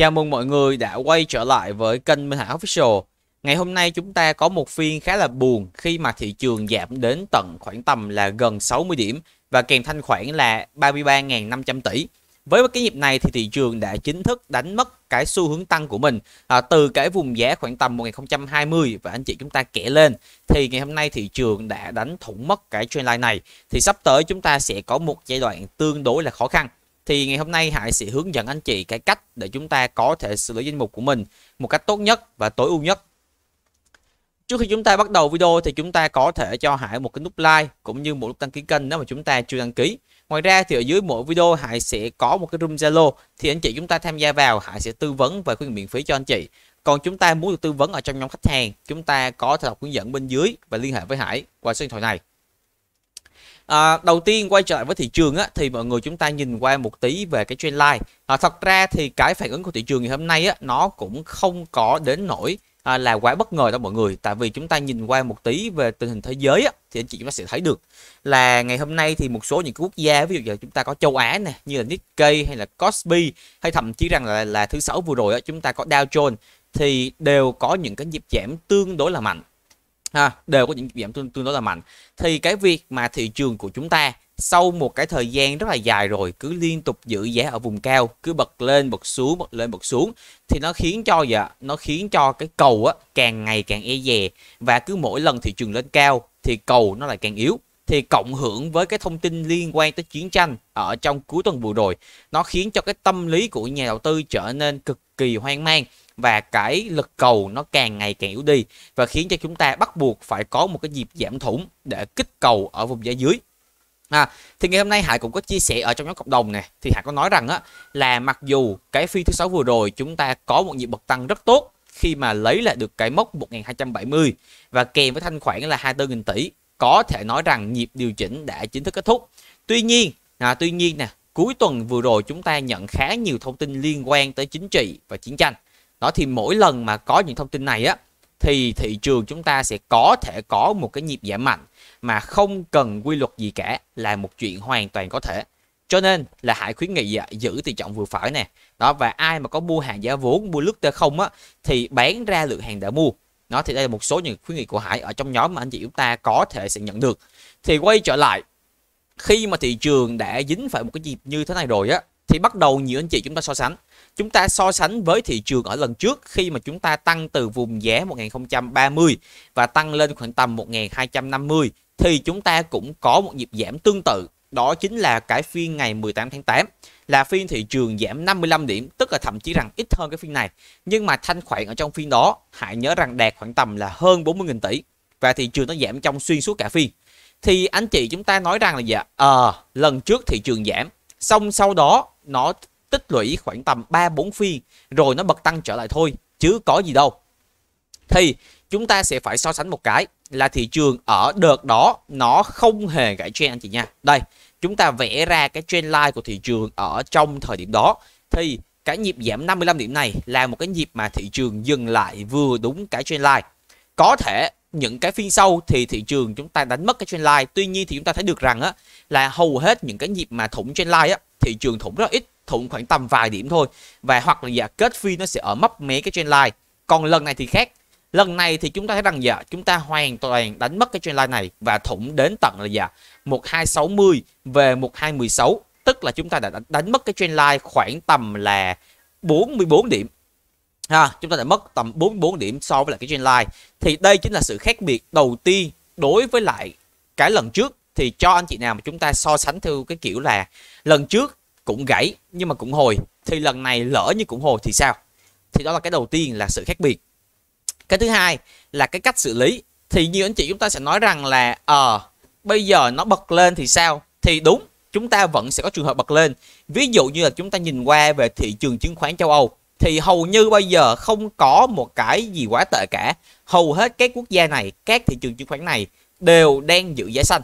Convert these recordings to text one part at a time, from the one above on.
Chào mừng mọi người đã quay trở lại với kênh Minh Hải Official. Ngày hôm nay chúng ta có một phiên khá là buồn khi mà thị trường giảm đến tận khoảng tầm là gần 60 điểm và kèm thanh khoản là 33.500 tỷ. Với cái nhịp này thì thị trường đã chính thức đánh mất cái xu hướng tăng của mình à, từ cái vùng giá khoảng tầm 1020 và anh chị chúng ta kể lên thì ngày hôm nay thị trường đã đánh thủng mất cái trendline này thì sắp tới chúng ta sẽ có một giai đoạn tương đối là khó khăn thì ngày hôm nay Hải sẽ hướng dẫn anh chị cái cách để chúng ta có thể xử lý danh mục của mình một cách tốt nhất và tối ưu nhất. Trước khi chúng ta bắt đầu video thì chúng ta có thể cho Hải một cái nút like cũng như một nút đăng ký kênh nếu mà chúng ta chưa đăng ký. Ngoài ra thì ở dưới mỗi video Hải sẽ có một cái room Zalo thì anh chị chúng ta tham gia vào Hải sẽ tư vấn và khuyên miễn phí cho anh chị. Còn chúng ta muốn được tư vấn ở trong nhóm khách hàng, chúng ta có thể đọc hướng dẫn bên dưới và liên hệ với Hải qua số điện thoại này. À, đầu tiên quay trở lại với thị trường á, thì mọi người chúng ta nhìn qua một tí về cái trend line. À, thật ra thì cái phản ứng của thị trường ngày hôm nay á, nó cũng không có đến nổi à, là quá bất ngờ đâu mọi người. Tại vì chúng ta nhìn qua một tí về tình hình thế giới á, thì anh chị chúng ta sẽ thấy được là ngày hôm nay thì một số những quốc gia ví dụ giờ chúng ta có châu Á nè như là Nikkei hay là Kospi hay thậm chí rằng là là thứ sáu vừa rồi á, chúng ta có Dow Jones thì đều có những cái nhịp giảm tương đối là mạnh ha, đều có những giảm tương, tương đối là mạnh thì cái việc mà thị trường của chúng ta sau một cái thời gian rất là dài rồi cứ liên tục giữ giá ở vùng cao cứ bật lên bật xuống bật lên bật xuống thì nó khiến cho dạ nó khiến cho cái cầu á càng ngày càng e dè và cứ mỗi lần thị trường lên cao thì cầu nó lại càng yếu thì cộng hưởng với cái thông tin liên quan tới chiến tranh ở trong cuối tuần vừa rồi nó khiến cho cái tâm lý của nhà đầu tư trở nên cực kỳ hoang mang và cái lực cầu nó càng ngày càng yếu đi và khiến cho chúng ta bắt buộc phải có một cái nhịp giảm thủng để kích cầu ở vùng giá dưới À, thì ngày hôm nay Hải cũng có chia sẻ ở trong nhóm cộng đồng này thì Hải có nói rằng á là mặc dù cái phiên thứ sáu vừa rồi chúng ta có một nhịp bật tăng rất tốt khi mà lấy lại được cái mốc 1270 và kèm với thanh khoản là 24.000 tỷ có thể nói rằng nhịp điều chỉnh đã chính thức kết thúc. Tuy nhiên, à, tuy nhiên nè, cuối tuần vừa rồi chúng ta nhận khá nhiều thông tin liên quan tới chính trị và chiến tranh đó thì mỗi lần mà có những thông tin này á thì thị trường chúng ta sẽ có thể có một cái nhịp giảm mạnh mà không cần quy luật gì cả là một chuyện hoàn toàn có thể cho nên là hãy khuyến nghị giữ tỷ trọng vừa phải nè đó và ai mà có mua hàng giá vốn mua lướt t không á thì bán ra lượng hàng đã mua nó thì đây là một số những khuyến nghị của hải ở trong nhóm mà anh chị chúng ta có thể sẽ nhận được thì quay trở lại khi mà thị trường đã dính phải một cái nhịp như thế này rồi á thì bắt đầu nhiều anh chị chúng ta so sánh chúng ta so sánh với thị trường ở lần trước khi mà chúng ta tăng từ vùng giá 1030 và tăng lên khoảng tầm 1250 thì chúng ta cũng có một nhịp giảm tương tự đó chính là cái phiên ngày 18 tháng 8 là phiên thị trường giảm 55 điểm tức là thậm chí rằng ít hơn cái phiên này nhưng mà thanh khoản ở trong phiên đó hãy nhớ rằng đạt khoảng tầm là hơn 40.000 tỷ và thị trường nó giảm trong xuyên suốt cả phiên thì anh chị chúng ta nói rằng là dạ à, lần trước thị trường giảm Xong sau đó nó tích lũy khoảng tầm 3-4 phiên rồi nó bật tăng trở lại thôi chứ có gì đâu. Thì chúng ta sẽ phải so sánh một cái là thị trường ở đợt đó nó không hề gãy trend anh chị nha. Đây, chúng ta vẽ ra cái trend line của thị trường ở trong thời điểm đó thì cái nhịp giảm 55 điểm này là một cái nhịp mà thị trường dừng lại vừa đúng cái trend line. Có thể những cái phiên sau thì thị trường chúng ta đánh mất cái trendline tuy nhiên thì chúng ta thấy được rằng á là hầu hết những cái nhịp mà thủng trendline á thị trường thủng rất ít thủng khoảng tầm vài điểm thôi và hoặc là dạ kết phiên nó sẽ ở mấp mé cái trendline còn lần này thì khác lần này thì chúng ta thấy rằng dạ chúng ta hoàn toàn đánh mất cái trendline này và thủng đến tận là dạ 1260 về 1216 tức là chúng ta đã đánh mất cái trendline khoảng tầm là 44 điểm ha chúng ta đã mất tầm 44 điểm so với lại cái trend line thì đây chính là sự khác biệt đầu tiên đối với lại cái lần trước thì cho anh chị nào mà chúng ta so sánh theo cái kiểu là lần trước cũng gãy nhưng mà cũng hồi thì lần này lỡ như cũng hồi thì sao thì đó là cái đầu tiên là sự khác biệt cái thứ hai là cái cách xử lý thì như anh chị chúng ta sẽ nói rằng là ờ à, bây giờ nó bật lên thì sao thì đúng chúng ta vẫn sẽ có trường hợp bật lên ví dụ như là chúng ta nhìn qua về thị trường chứng khoán châu âu thì hầu như bây giờ không có một cái gì quá tệ cả. Hầu hết các quốc gia này, các thị trường chứng khoán này đều đang giữ giá xanh.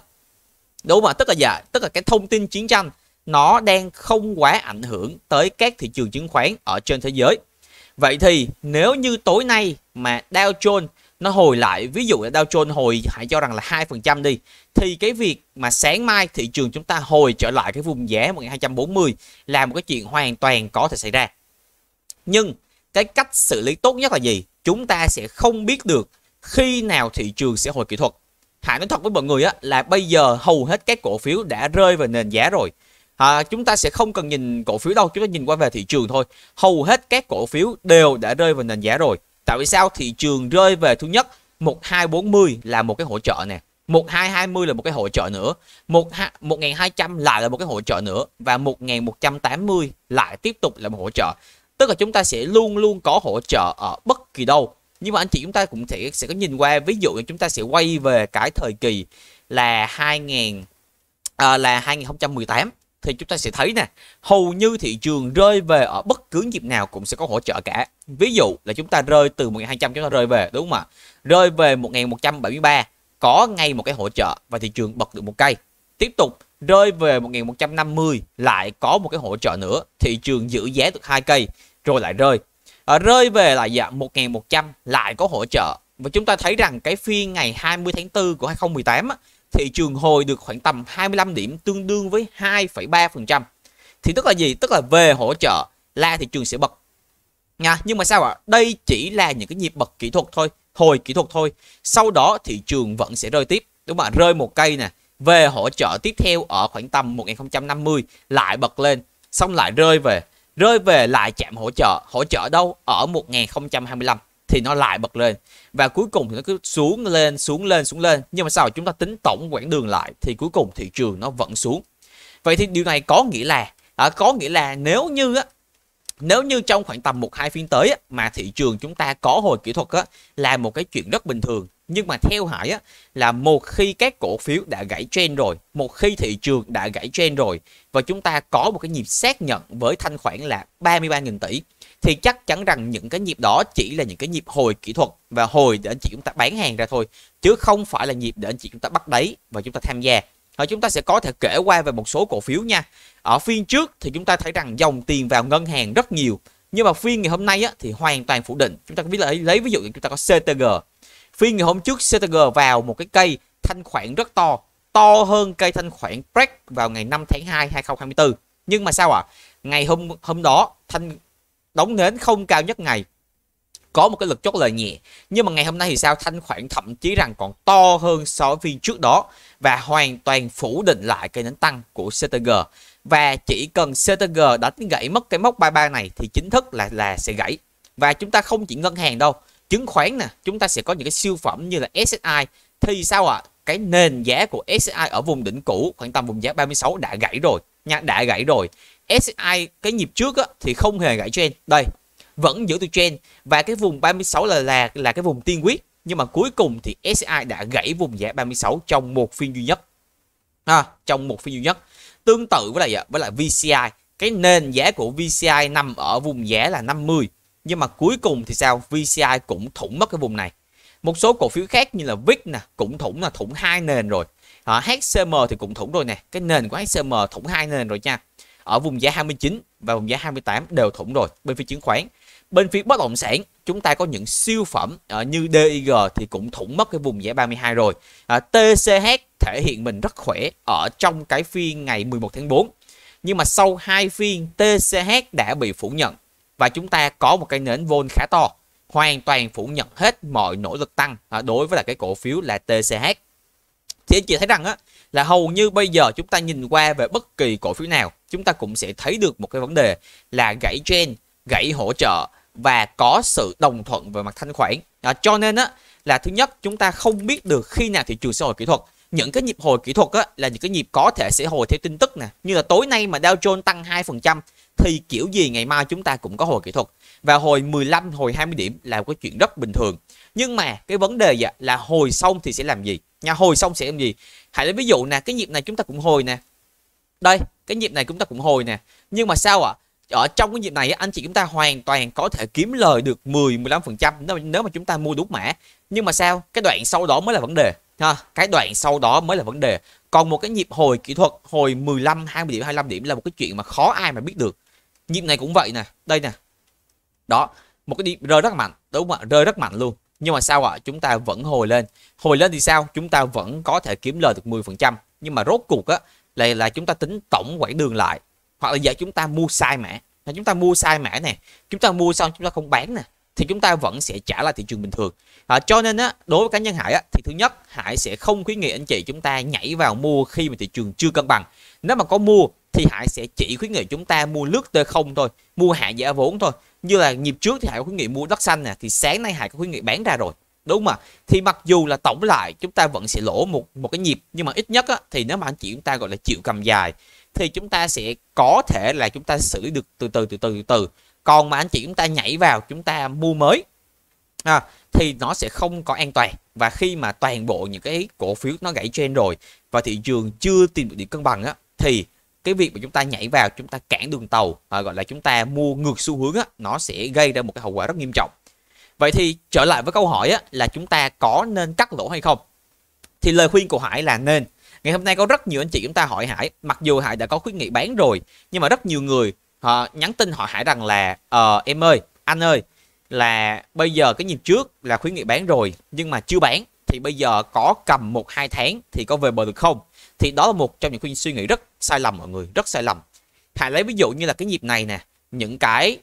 Đúng mà Tức là dạ, tức là cái thông tin chiến tranh nó đang không quá ảnh hưởng tới các thị trường chứng khoán ở trên thế giới. Vậy thì nếu như tối nay mà Dow Jones nó hồi lại, ví dụ là Dow Jones hồi hãy cho rằng là 2% đi thì cái việc mà sáng mai thị trường chúng ta hồi trở lại cái vùng giá 1240 là một cái chuyện hoàn toàn có thể xảy ra nhưng cái cách xử lý tốt nhất là gì chúng ta sẽ không biết được khi nào thị trường sẽ hồi kỹ thuật Hãy nói thật với mọi người á là bây giờ hầu hết các cổ phiếu đã rơi vào nền giá rồi à, chúng ta sẽ không cần nhìn cổ phiếu đâu chúng ta nhìn qua về thị trường thôi hầu hết các cổ phiếu đều đã rơi vào nền giá rồi tại vì sao thị trường rơi về thứ nhất 1240 là một cái hỗ trợ nè 1220 là một cái hỗ trợ nữa 1200 lại là một cái hỗ trợ nữa và 1180 lại tiếp tục là một hỗ trợ tức là chúng ta sẽ luôn luôn có hỗ trợ ở ờ, bất kỳ đâu nhưng mà anh chị chúng ta cũng sẽ sẽ có nhìn qua ví dụ như chúng ta sẽ quay về cái thời kỳ là 2000 à, ờ, là 2018 thì chúng ta sẽ thấy nè hầu như thị trường rơi về ở bất cứ dịp nào cũng sẽ có hỗ trợ cả ví dụ là chúng ta rơi từ 1200 chúng ta rơi về đúng không ạ rơi về 1173 có ngay một cái hỗ trợ và thị trường bật được một cây tiếp tục rơi về 1150 lại có một cái hỗ trợ nữa thị trường giữ giá được hai cây rồi lại rơi à, rơi về lại dạng 1100 lại có hỗ trợ và chúng ta thấy rằng cái phiên ngày 20 tháng 4 của 2018 á, thị trường hồi được khoảng tầm 25 điểm tương đương với 2,3% thì tức là gì tức là về hỗ trợ là thị trường sẽ bật nha nhưng mà sao ạ đây chỉ là những cái nhịp bật kỹ thuật thôi hồi kỹ thuật thôi sau đó thị trường vẫn sẽ rơi tiếp đúng không ạ rơi một cây nè về hỗ trợ tiếp theo ở khoảng tầm 1050 lại bật lên xong lại rơi về rơi về lại chạm hỗ trợ hỗ trợ đâu ở 1025 thì nó lại bật lên và cuối cùng thì nó cứ xuống lên xuống lên xuống lên nhưng mà sau chúng ta tính tổng quãng đường lại thì cuối cùng thị trường nó vẫn xuống vậy thì điều này có nghĩa là à, có nghĩa là nếu như á, nếu như trong khoảng tầm một hai phiên tới á, mà thị trường chúng ta có hồi kỹ thuật á, là một cái chuyện rất bình thường nhưng mà theo Hải á, là một khi các cổ phiếu đã gãy trend rồi, một khi thị trường đã gãy trend rồi và chúng ta có một cái nhịp xác nhận với thanh khoản là 33.000 tỷ thì chắc chắn rằng những cái nhịp đó chỉ là những cái nhịp hồi kỹ thuật và hồi để anh chị chúng ta bán hàng ra thôi chứ không phải là nhịp để anh chị chúng ta bắt đáy và chúng ta tham gia. Rồi chúng ta sẽ có thể kể qua về một số cổ phiếu nha. Ở phiên trước thì chúng ta thấy rằng dòng tiền vào ngân hàng rất nhiều nhưng mà phiên ngày hôm nay á, thì hoàn toàn phủ định. Chúng ta biết là lấy ví dụ chúng ta có CTG Phiên ngày hôm trước CTG vào một cái cây thanh khoản rất to, to hơn cây thanh khoản break vào ngày 5 tháng 2 2024. Nhưng mà sao ạ? À? Ngày hôm hôm đó thanh đóng nến không cao nhất ngày có một cái lực chốt lời nhẹ nhưng mà ngày hôm nay thì sao thanh khoản thậm chí rằng còn to hơn so với phiên trước đó và hoàn toàn phủ định lại cây nến tăng của CTG và chỉ cần CTG đánh gãy mất cái mốc 33 này thì chính thức là là sẽ gãy và chúng ta không chỉ ngân hàng đâu chứng khoán nè chúng ta sẽ có những cái siêu phẩm như là SSI thì sao ạ à? cái nền giá của SSI ở vùng đỉnh cũ khoảng tầm vùng giá 36 đã gãy rồi nha đã gãy rồi SSI cái nhịp trước á, thì không hề gãy trên đây vẫn giữ từ trên và cái vùng 36 là là là cái vùng tiên quyết nhưng mà cuối cùng thì SSI đã gãy vùng giá 36 trong một phiên duy nhất à, trong một phiên duy nhất tương tự với lại với lại VCI cái nền giá của VCI nằm ở vùng giá là 50 nhưng mà cuối cùng thì sao VCI cũng thủng mất cái vùng này một số cổ phiếu khác như là VIX nè cũng thủng là thủng hai nền rồi à, HCM thì cũng thủng rồi nè cái nền của HCM thủng hai nền rồi nha ở vùng giá 29 và vùng giá 28 đều thủng rồi bên phía chứng khoán bên phía bất động sản chúng ta có những siêu phẩm à, như DIG thì cũng thủng mất cái vùng giá 32 rồi à, ờ, TCH thể hiện mình rất khỏe ở trong cái phiên ngày 11 tháng 4 nhưng mà sau hai phiên TCH đã bị phủ nhận và chúng ta có một cái nến vol khá to hoàn toàn phủ nhận hết mọi nỗ lực tăng à, đối với là cái cổ phiếu là TCH thì anh chị thấy rằng á là hầu như bây giờ chúng ta nhìn qua về bất kỳ cổ phiếu nào chúng ta cũng sẽ thấy được một cái vấn đề là gãy trend gãy hỗ trợ và có sự đồng thuận về mặt thanh khoản à, cho nên á là thứ nhất chúng ta không biết được khi nào thị trường xã hội kỹ thuật những cái nhịp hồi kỹ thuật á, là những cái nhịp có thể sẽ hồi theo tin tức nè như là tối nay mà Dow Jones tăng 2% thì kiểu gì ngày mai chúng ta cũng có hồi kỹ thuật và hồi 15 hồi 20 điểm là một cái chuyện rất bình thường nhưng mà cái vấn đề dạ, là hồi xong thì sẽ làm gì nha hồi xong sẽ làm gì hãy lấy ví dụ nè cái nhịp này chúng ta cũng hồi nè đây cái nhịp này chúng ta cũng hồi nè nhưng mà sao ạ ở trong cái nhịp này anh chị chúng ta hoàn toàn có thể kiếm lời được 10 15 phần trăm nếu mà chúng ta mua đúng mã nhưng mà sao cái đoạn sau đó mới là vấn đề ha cái đoạn sau đó mới là vấn đề còn một cái nhịp hồi kỹ thuật hồi 15 20 điểm 25 điểm là một cái chuyện mà khó ai mà biết được nhịp này cũng vậy nè đây nè đó một cái điểm rơi rất mạnh đúng không ạ rơi rất mạnh luôn nhưng mà sao ạ chúng ta vẫn hồi lên hồi lên thì sao chúng ta vẫn có thể kiếm lời được 10 phần trăm nhưng mà rốt cuộc á là là chúng ta tính tổng quãng đường lại hoặc là giờ chúng ta mua sai mã là chúng ta mua sai mã nè chúng ta mua xong chúng ta không bán nè thì chúng ta vẫn sẽ trả lại thị trường bình thường à, cho nên á, đối với cá nhân Hải á, thì thứ nhất Hải sẽ không khuyến nghị anh chị chúng ta nhảy vào mua khi mà thị trường chưa cân bằng nếu mà có mua thì Hải sẽ chỉ khuyến nghị chúng ta mua lướt t không thôi mua hạ giá vốn thôi như là nhịp trước thì Hải có khuyến nghị mua đất xanh nè thì sáng nay Hải có khuyến nghị bán ra rồi đúng mà thì mặc dù là tổng lại chúng ta vẫn sẽ lỗ một một cái nhịp nhưng mà ít nhất á, thì nếu mà anh chị chúng ta gọi là chịu cầm dài thì chúng ta sẽ có thể là chúng ta xử được từ từ từ từ từ từ còn mà anh chị chúng ta nhảy vào chúng ta mua mới à, thì nó sẽ không có an toàn và khi mà toàn bộ những cái cổ phiếu nó gãy trên rồi và thị trường chưa tìm được điểm cân bằng á thì cái việc mà chúng ta nhảy vào chúng ta cản đường tàu à, gọi là chúng ta mua ngược xu hướng á nó sẽ gây ra một cái hậu quả rất nghiêm trọng vậy thì trở lại với câu hỏi á là chúng ta có nên cắt lỗ hay không thì lời khuyên của hải là nên ngày hôm nay có rất nhiều anh chị chúng ta hỏi hải mặc dù hải đã có khuyến nghị bán rồi nhưng mà rất nhiều người họ nhắn tin họ hải rằng là ờ em ơi anh ơi là bây giờ cái nhịp trước là khuyến nghị bán rồi nhưng mà chưa bán thì bây giờ có cầm một hai tháng thì có về bờ được không thì đó là một trong những suy nghĩ rất sai lầm mọi người rất sai lầm hãy lấy ví dụ như là cái nhịp này nè những cái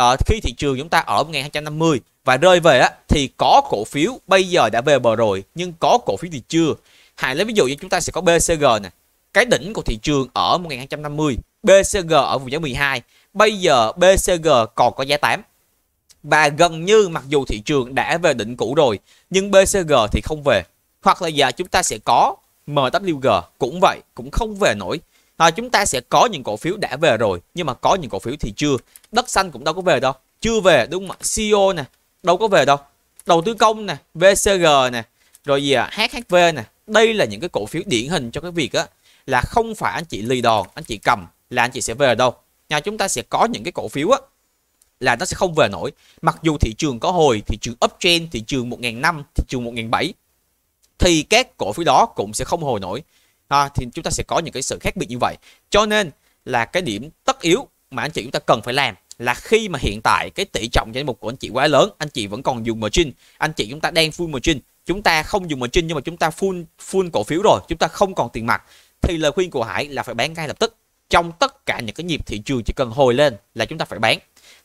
uh, khi thị trường chúng ta ở 1.250 và rơi về á thì có cổ phiếu bây giờ đã về bờ rồi nhưng có cổ phiếu thì chưa hãy lấy ví dụ như chúng ta sẽ có BCG nè cái đỉnh của thị trường ở 1250 BCG ở vùng giá 12. Bây giờ BCG còn có giá 8. Và gần như mặc dù thị trường đã về định cũ rồi, nhưng BCG thì không về. Hoặc là giờ chúng ta sẽ có MWG cũng vậy, cũng không về nổi. À, chúng ta sẽ có những cổ phiếu đã về rồi, nhưng mà có những cổ phiếu thì chưa. Đất xanh cũng đâu có về đâu, chưa về đúng không ạ? CEO nè, đâu có về đâu. Đầu tư công nè, VCG nè, rồi gì à, HHV nè. Đây là những cái cổ phiếu điển hình cho cái việc á là không phải anh chị lì đòn, anh chị cầm là anh chị sẽ về ở đâu nha chúng ta sẽ có những cái cổ phiếu á là nó sẽ không về nổi mặc dù thị trường có hồi thị trường uptrend thị trường một nghìn năm, thị trường một nghìn bảy, thì các cổ phiếu đó cũng sẽ không hồi nổi ha, à, thì chúng ta sẽ có những cái sự khác biệt như vậy cho nên là cái điểm tất yếu mà anh chị chúng ta cần phải làm là khi mà hiện tại cái tỷ trọng danh mục của anh chị quá lớn anh chị vẫn còn dùng margin anh chị chúng ta đang full margin chúng ta không dùng margin nhưng mà chúng ta full full cổ phiếu rồi chúng ta không còn tiền mặt thì lời khuyên của Hải là phải bán ngay lập tức trong tất cả những cái nhịp thị trường chỉ cần hồi lên là chúng ta phải bán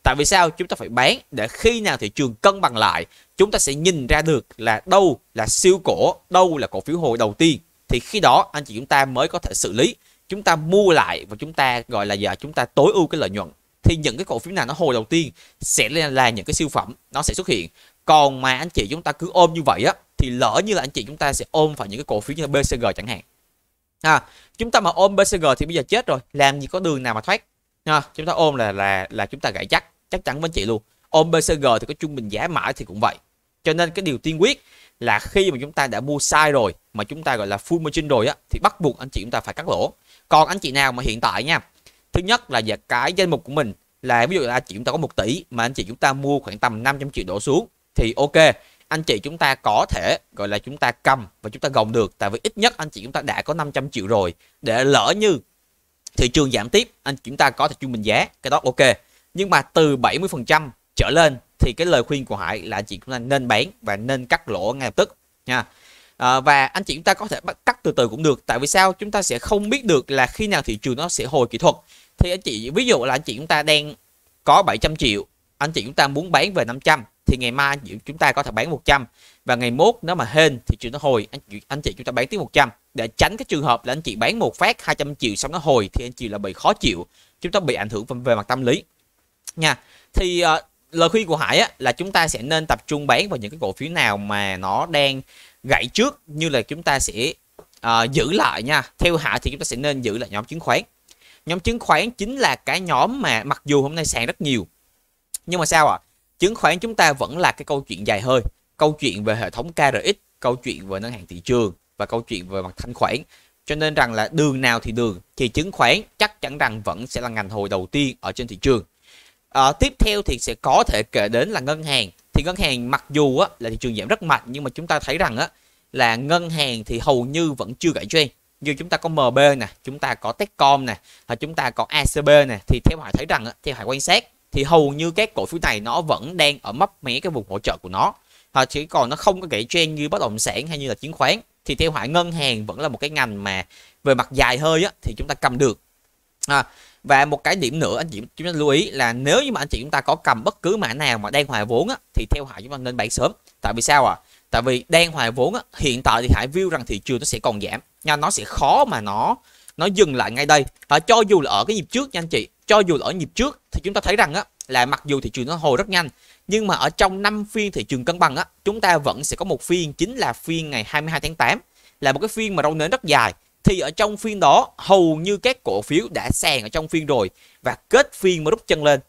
tại vì sao chúng ta phải bán để khi nào thị trường cân bằng lại chúng ta sẽ nhìn ra được là đâu là siêu cổ đâu là cổ phiếu hồi đầu tiên thì khi đó anh chị chúng ta mới có thể xử lý chúng ta mua lại và chúng ta gọi là giờ chúng ta tối ưu cái lợi nhuận thì những cái cổ phiếu nào nó hồi đầu tiên sẽ là những cái siêu phẩm nó sẽ xuất hiện còn mà anh chị chúng ta cứ ôm như vậy á thì lỡ như là anh chị chúng ta sẽ ôm phải những cái cổ phiếu như là BCG chẳng hạn à, chúng ta mà ôm bcg thì bây giờ chết rồi làm gì có đường nào mà thoát à, chúng ta ôm là là là chúng ta gãy chắc chắc chắn với chị luôn ôm bcg thì có trung bình giá mãi thì cũng vậy cho nên cái điều tiên quyết là khi mà chúng ta đã mua sai rồi mà chúng ta gọi là full margin rồi á thì bắt buộc anh chị chúng ta phải cắt lỗ còn anh chị nào mà hiện tại nha thứ nhất là về cái danh mục của mình là ví dụ là anh chị chúng ta có 1 tỷ mà anh chị chúng ta mua khoảng tầm 500 triệu đổ xuống thì ok anh chị chúng ta có thể gọi là chúng ta cầm và chúng ta gồng được tại vì ít nhất anh chị chúng ta đã có 500 triệu rồi để lỡ như thị trường giảm tiếp anh chúng ta có thể trung bình giá cái đó ok nhưng mà từ 70% trở lên thì cái lời khuyên của Hải là anh chị chúng ta nên bán và nên cắt lỗ ngay lập tức nha à, và anh chị chúng ta có thể bắt cắt từ từ cũng được tại vì sao chúng ta sẽ không biết được là khi nào thị trường nó sẽ hồi kỹ thuật thì anh chị ví dụ là anh chị chúng ta đang có 700 triệu anh chị chúng ta muốn bán về 500 thì ngày mai chúng ta có thể bán 100 và ngày mốt nếu mà hên thì chuyện nó hồi anh chị anh chị chúng ta bán tiếp 100 để tránh cái trường hợp là anh chị bán một phát 200 triệu xong nó hồi thì anh chị là bị khó chịu chúng ta bị ảnh hưởng về mặt tâm lý nha thì uh, lời khuyên của Hải á, là chúng ta sẽ nên tập trung bán vào những cái cổ phiếu nào mà nó đang gãy trước như là chúng ta sẽ uh, giữ lại nha theo Hạ thì chúng ta sẽ nên giữ lại nhóm chứng khoán nhóm chứng khoán chính là cái nhóm mà mặc dù hôm nay sàn rất nhiều nhưng mà sao ạ à? chứng khoán chúng ta vẫn là cái câu chuyện dài hơi câu chuyện về hệ thống KRX câu chuyện về ngân hàng thị trường và câu chuyện về mặt thanh khoản cho nên rằng là đường nào thì đường thì chứng khoán chắc chắn rằng vẫn sẽ là ngành hồi đầu tiên ở trên thị trường à, tiếp theo thì sẽ có thể kể đến là ngân hàng thì ngân hàng mặc dù á, là thị trường giảm rất mạnh nhưng mà chúng ta thấy rằng á, là ngân hàng thì hầu như vẫn chưa gãy trend như chúng ta có MB nè chúng ta có Techcom nè và chúng ta có ACB nè thì theo Hải thấy rằng theo Hải quan sát thì hầu như các cổ phiếu này nó vẫn đang ở mấp mé cái vùng hỗ trợ của nó hoặc chỉ còn nó không có gãy trend như bất động sản hay như là chứng khoán thì theo hại ngân hàng vẫn là một cái ngành mà về mặt dài hơi á, thì chúng ta cầm được à, và một cái điểm nữa anh chị chúng ta lưu ý là nếu như mà anh chị chúng ta có cầm bất cứ mã nào mà đang hoài vốn á, thì theo hại chúng ta nên bán sớm tại vì sao ạ à? tại vì đang hoài vốn á, hiện tại thì hãy view rằng thị trường nó sẽ còn giảm nha nó sẽ khó mà nó nó dừng lại ngay đây à, cho dù là ở cái nhịp trước nha anh chị cho dù ở nhịp trước thì chúng ta thấy rằng á là mặc dù thị trường nó hồi rất nhanh nhưng mà ở trong năm phiên thị trường cân bằng á chúng ta vẫn sẽ có một phiên chính là phiên ngày 22 tháng 8 là một cái phiên mà rong nến rất dài thì ở trong phiên đó hầu như các cổ phiếu đã sàn ở trong phiên rồi và kết phiên mới rút chân lên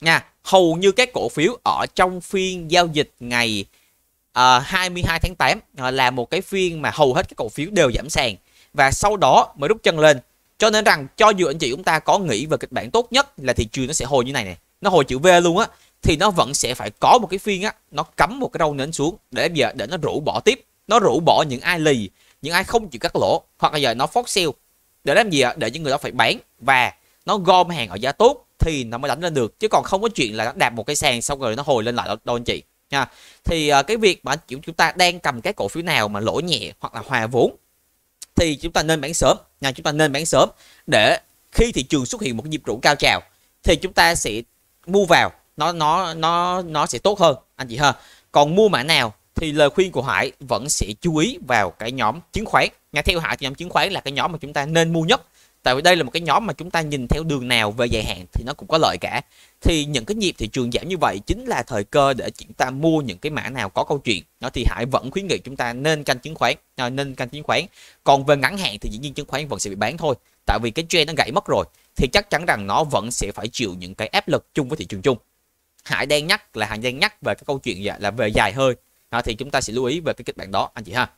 nha hầu như các cổ phiếu ở trong phiên giao dịch ngày uh, à, 22 tháng 8 à, là một cái phiên mà hầu hết các cổ phiếu đều giảm sàn và sau đó mới rút chân lên cho nên rằng cho dù anh chị chúng ta có nghĩ về kịch bản tốt nhất là thị trường nó sẽ hồi như này này, nó hồi chữ V luôn á thì nó vẫn sẽ phải có một cái phiên á nó cắm một cái râu nến xuống để giờ để nó rủ bỏ tiếp, nó rủ bỏ những ai lì, những ai không chịu cắt lỗ hoặc là giờ nó phốt sale để làm gì ạ? Để những người đó phải bán và nó gom hàng ở giá tốt thì nó mới đánh lên được chứ còn không có chuyện là nó đạp một cái sàn xong rồi nó hồi lên lại đâu anh chị nha thì uh, cái việc mà anh chị chúng ta đang cầm cái cổ phiếu nào mà lỗ nhẹ hoặc là hòa vốn thì chúng ta nên bán sớm nha chúng ta nên bán sớm để khi thị trường xuất hiện một nhịp rũ cao trào thì chúng ta sẽ mua vào nó nó nó nó sẽ tốt hơn anh chị ha còn mua mã nào thì lời khuyên của Hải vẫn sẽ chú ý vào cái nhóm chứng khoán. Nghe theo Hải thì nhóm chứng khoán là cái nhóm mà chúng ta nên mua nhất tại vì đây là một cái nhóm mà chúng ta nhìn theo đường nào về dài hạn thì nó cũng có lợi cả thì những cái nhịp thị trường giảm như vậy chính là thời cơ để chúng ta mua những cái mã nào có câu chuyện nó thì hải vẫn khuyến nghị chúng ta nên canh chứng khoán à, nên canh chứng khoán còn về ngắn hạn thì dĩ nhiên chứng khoán vẫn sẽ bị bán thôi tại vì cái trend nó gãy mất rồi thì chắc chắn rằng nó vẫn sẽ phải chịu những cái áp lực chung với thị trường chung hải đang nhắc là hàng đang nhắc về cái câu chuyện dạ, là về dài hơi à, thì chúng ta sẽ lưu ý về cái kịch bản đó anh chị ha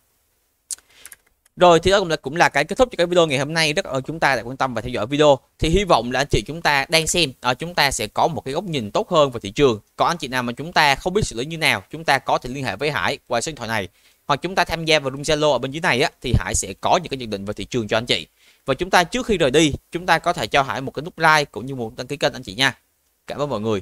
rồi thì đó cũng là cũng là cái kết thúc cho cái video ngày hôm nay. Rất ơn chúng ta đã quan tâm và theo dõi video. Thì hy vọng là anh chị chúng ta đang xem ở ờ, chúng ta sẽ có một cái góc nhìn tốt hơn về thị trường. có anh chị nào mà chúng ta không biết xử lý như nào, chúng ta có thể liên hệ với Hải qua số điện thoại này hoặc chúng ta tham gia vào room Zalo ở bên dưới này á thì Hải sẽ có những cái nhận định về thị trường cho anh chị. Và chúng ta trước khi rời đi, chúng ta có thể cho Hải một cái nút like cũng như một đăng ký kênh anh chị nha. Cảm ơn mọi người.